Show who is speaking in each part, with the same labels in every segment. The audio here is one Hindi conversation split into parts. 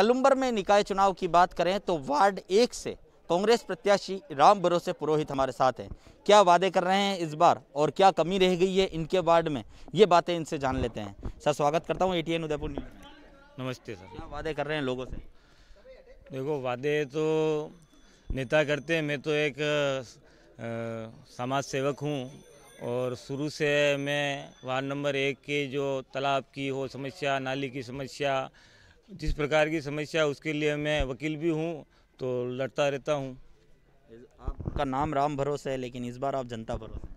Speaker 1: कलुम्बर में निकाय चुनाव की बात करें तो वार्ड एक से कांग्रेस प्रत्याशी राम भरोसे पुरोहित हमारे साथ हैं क्या वादे कर रहे हैं इस बार और क्या कमी रह गई है इनके वार्ड में ये बातें इनसे जान लेते हैं सर
Speaker 2: स्वागत करता हूँ एटीएन उदयपुर न्यूज नमस्ते सर क्या वादे कर रहे हैं लोगों से देखो वादे तो नेता करते हैं मैं तो एक समाज सेवक हूँ और शुरू से मैं वार्ड नंबर एक के जो तालाब की हो समस्या नाली की समस्या जिस प्रकार की समस्या उसके लिए मैं वकील भी हूँ तो लड़ता रहता हूँ आपका नाम राम भरोसा है लेकिन इस बार आप जनता भरोसा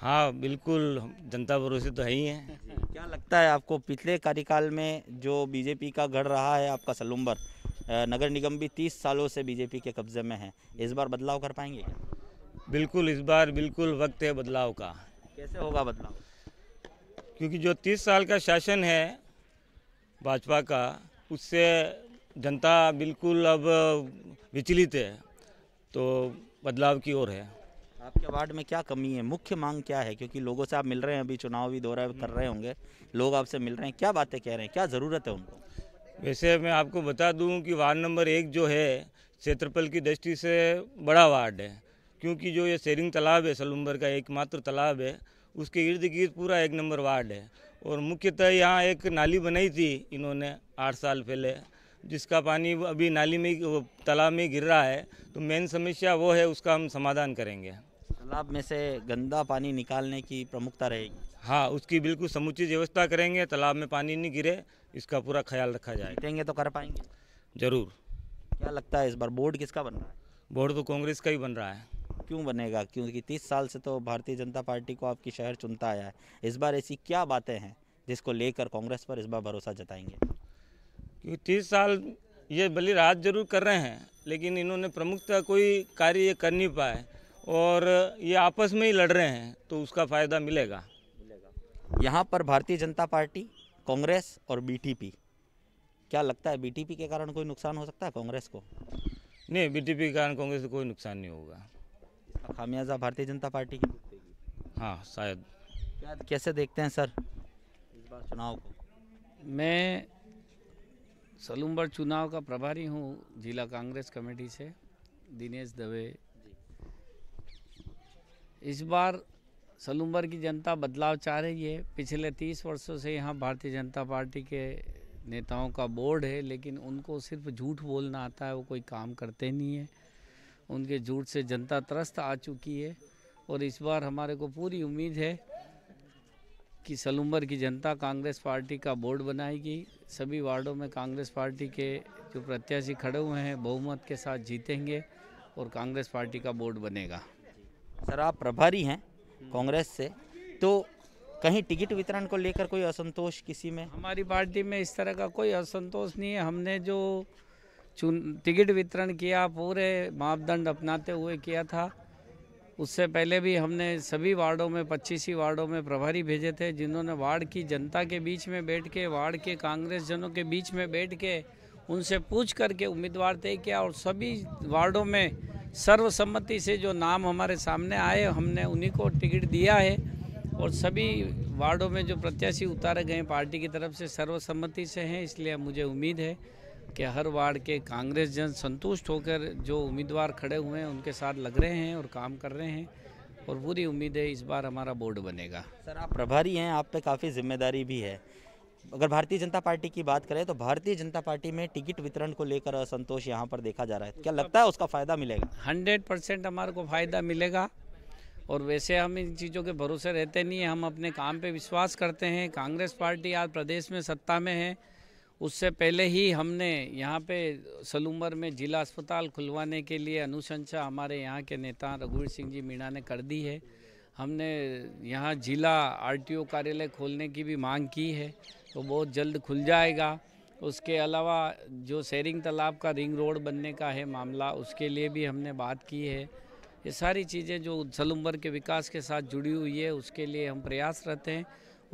Speaker 2: हाँ बिल्कुल जनता भरोसे तो है ही
Speaker 1: है क्या लगता है आपको पिछले कार्यकाल में जो बीजेपी का गढ़ रहा है आपका सलूम्बर नगर निगम भी तीस सालों से बीजेपी के कब्जे में है इस बार बदलाव कर पाएंगे
Speaker 2: बिल्कुल इस बार बिल्कुल वक्त है बदलाव का कैसे होगा बदलाव क्योंकि जो तीस साल का शासन है भाजपा का उससे जनता बिल्कुल अब विचलित है तो बदलाव की
Speaker 1: ओर है आपके वार्ड में क्या कमी है मुख्य मांग क्या है क्योंकि लोगों से आप मिल रहे हैं अभी चुनाव भी दौरा कर
Speaker 2: रहे होंगे लोग आपसे मिल रहे हैं क्या बातें कह रहे हैं क्या ज़रूरत है उनको वैसे मैं आपको बता दूं कि वार्ड नंबर एक जो है क्षेत्रफल की दृष्टि से बड़ा वार्ड है क्योंकि जो ये शेरिंग तालाब है सलुम्बर का एकमात्र तालाब है उसके इर्द गिर्द पूरा एक नंबर वार्ड है और मुख्यतः यहाँ एक नाली बनाई थी इन्होंने आठ साल पहले जिसका पानी अभी नाली में तालाब में गिर रहा है तो मेन समस्या वो है उसका हम समाधान करेंगे तालाब में से गंदा पानी निकालने की प्रमुखता रहेगी हाँ उसकी बिल्कुल समुचित व्यवस्था करेंगे तालाब में पानी नहीं गिरे इसका पूरा ख्याल रखा जाए देंगे तो कर पाएंगे जरूर क्या लगता है इस बार बोर्ड किसका बन रहा है बोर्ड तो कांग्रेस का ही बन रहा है
Speaker 1: क्यों बनेगा क्योंकि तीस साल से तो भारतीय जनता पार्टी को आपकी शहर चुनता आया है इस बार ऐसी क्या
Speaker 2: बातें हैं जिसको लेकर कांग्रेस पर इस बार भरोसा जताएंगे क्योंकि तीस साल ये बलि राज जरूर कर रहे हैं लेकिन इन्होंने प्रमुखता कोई कार्य ये कर नहीं पाए और ये आपस में ही लड़ रहे हैं तो उसका फ़ायदा मिलेगा यहाँ
Speaker 1: पर भारतीय जनता पार्टी कांग्रेस और बीटीपी क्या लगता है बीटीपी के कारण कोई नुकसान हो सकता है कांग्रेस को नहीं बीटीपी के कारण कांग्रेस को कोई नुकसान नहीं होगा खामियाजा भारतीय जनता पार्टी की हाँ शायद कैसे देखते हैं सर इस बार
Speaker 3: चुनाव को मैं सलूम्बर चुनाव का प्रभारी हूँ जिला कांग्रेस कमेटी से दिनेश दवे इस बार सलूम्बर की जनता बदलाव चाह रही है पिछले तीस वर्षों से यहाँ भारतीय जनता पार्टी के नेताओं का बोर्ड है लेकिन उनको सिर्फ झूठ बोलना आता है वो कोई काम करते नहीं है उनके झूठ से जनता त्रस्त आ चुकी है और इस बार हमारे को पूरी उम्मीद है कि सलूम्बर की जनता कांग्रेस पार्टी का बोर्ड बनाएगी सभी वार्डों में कांग्रेस पार्टी के जो प्रत्याशी खड़े हुए हैं बहुमत के साथ जीतेंगे और कांग्रेस पार्टी का बोर्ड बनेगा सर आप प्रभारी हैं कांग्रेस से तो कहीं टिकट वितरण को लेकर कोई असंतोष किसी में हमारी पार्टी में इस तरह का कोई असंतोष नहीं है हमने जो चुन टिकट वितरण किया पूरे मापदंड अपनाते हुए किया था उससे पहले भी हमने सभी वार्डों में पच्चीस ही वार्डों में प्रभारी भेजे थे जिन्होंने वार्ड की जनता के बीच में बैठ के वार्ड के कांग्रेस जनों के बीच में बैठ के उनसे पूछ करके उम्मीदवार तय किया और सभी वार्डों में सर्वसम्मति से जो नाम हमारे सामने आए हमने उन्हीं को टिकट दिया है और सभी वार्डों में जो प्रत्याशी उतारे गए पार्टी की तरफ से सर्वसम्मति से हैं इसलिए मुझे उम्मीद है कि हर वार्ड के कांग्रेस जन संतुष्ट होकर जो उम्मीदवार खड़े हुए हैं उनके साथ लग रहे हैं और काम कर रहे हैं और पूरी उम्मीद है इस बार हमारा बोर्ड बनेगा सर आप प्रभारी हैं
Speaker 1: आप पे काफ़ी जिम्मेदारी भी है अगर भारतीय जनता पार्टी की बात करें तो भारतीय जनता पार्टी में टिकट वितरण
Speaker 3: को लेकर असंतोष यहाँ पर देखा जा रहा है क्या लगता है उसका फ़ायदा मिलेगा हंड्रेड परसेंट हमारे को फ़ायदा मिलेगा और वैसे हम इन चीज़ों के भरोसे रहते नहीं हैं हम अपने काम पर विश्वास करते हैं कांग्रेस पार्टी आज प्रदेश में सत्ता में है उससे पहले ही हमने यहाँ पे सलूमर में जिला अस्पताल खुलवाने के लिए अनुशंसा हमारे यहाँ के नेता रघुवीर सिंह जी मीणा ने कर दी है हमने यहाँ जिला आरटीओ कार्यालय खोलने की भी मांग की है तो बहुत जल्द खुल जाएगा उसके अलावा जो सैरिंग तालाब का रिंग रोड बनने का है मामला उसके लिए भी हमने बात की है ये सारी चीज़ें जो सलूमर के विकास के साथ जुड़ी हुई है उसके लिए हम प्रयासरत हैं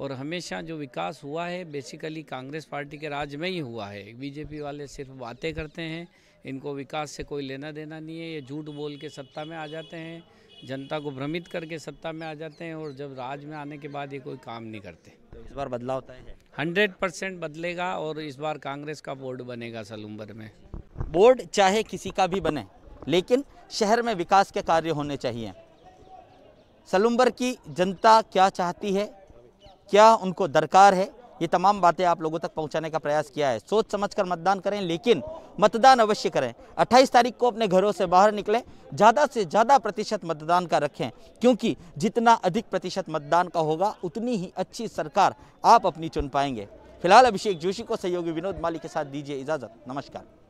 Speaker 3: और हमेशा जो विकास हुआ है बेसिकली कांग्रेस पार्टी के राज में ही हुआ है बीजेपी वाले सिर्फ बातें करते हैं इनको विकास से कोई लेना देना नहीं है ये झूठ बोल के सत्ता में आ जाते हैं जनता को भ्रमित करके सत्ता में आ जाते हैं और जब राज में आने के बाद ये कोई काम नहीं करते तो इस बार बदलाव है हंड्रेड परसेंट बदलेगा और इस बार कांग्रेस का बोर्ड बनेगा सलूम्बर में बोर्ड चाहे किसी का भी बने लेकिन शहर में विकास के कार्य होने
Speaker 1: चाहिए सलूम्बर की जनता क्या चाहती है क्या उनको दरकार है ये तमाम बातें आप लोगों तक पहुंचाने का प्रयास किया है सोच समझकर मतदान करें लेकिन मतदान अवश्य करें 28 तारीख को अपने घरों से बाहर निकलें ज़्यादा से ज़्यादा प्रतिशत मतदान का रखें क्योंकि जितना अधिक प्रतिशत मतदान का होगा उतनी ही अच्छी सरकार आप अपनी चुन पाएंगे फिलहाल अभिषेक जोशी को सहयोगी विनोद माली के साथ दीजिए इजाज़त नमस्कार